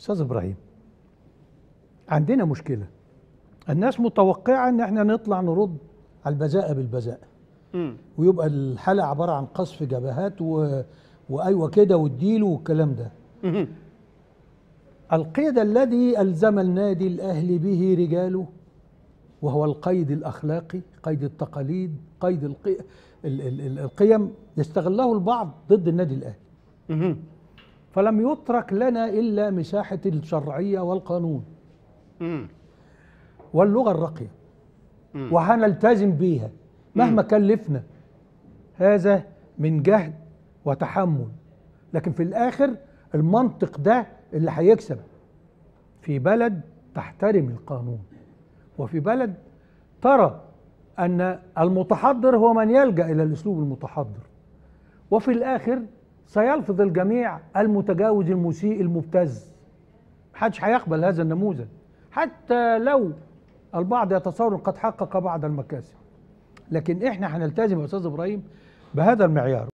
استاذ ابراهيم عندنا مشكله الناس متوقعه ان احنا نطلع نرد على البذاءه بالبذاءه ويبقى الحلقه عباره عن قصف جبهات و... وايوه كده والديل والكلام ده القيد الذي الزم النادي الاهلي به رجاله وهو القيد الاخلاقي قيد التقاليد قيد القي... القيم يستغله البعض ضد النادي الاهلي فلم يترك لنا إلا مساحة الشرعية والقانون واللغة الراقية وهنلتزم بيها مهما كلفنا هذا من جهد وتحمل لكن في الآخر المنطق ده اللي هيكسب في بلد تحترم القانون وفي بلد ترى أن المتحضر هو من يلجأ إلى الأسلوب المتحضر وفي الآخر سيلفظ الجميع المتجاوز المسيء المبتز محدش هيقبل هذا النموذج حتى لو البعض يتصور قد حقق بعض المكاسب لكن احنا هنلتزم يا استاذ ابراهيم بهذا المعيار